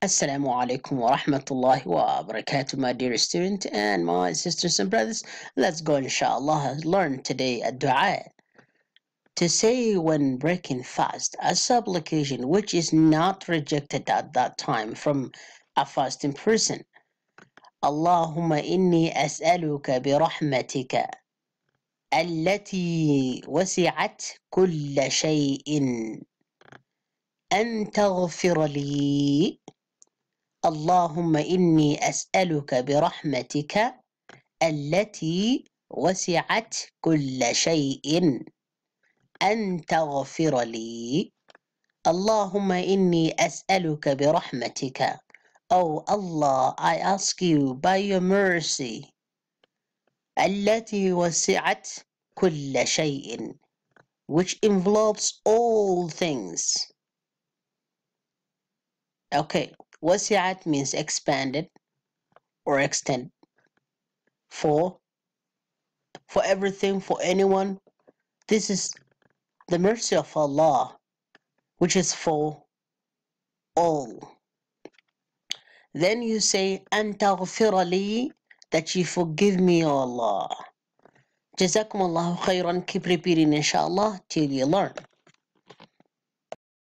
Assalamu alaikum wa rahmatullahi wa barakatuh, my dear student and my sisters and brothers. Let's go, inshallah, learn today a dua. To say when breaking fast, a supplication which is not rejected at that time from a fasting person. Allahumma inni as'aluka bi rahmatika التي wasi'at كل shay'in أن تغفر لي اللهم إني أسألك برحمتك التي وسعت كل شيء أن تغفر لي اللهم إني أسألك برحمتك Oh الله I ask you by your mercy التي وسعت كل شيء which envelopes all things Okay, Wasiat means expanded or extend for for everything for anyone this is the mercy of Allah which is for all then you say antaghfirali that you forgive me O Allah jazakumullahu khairan keep repeating inshallah till you learn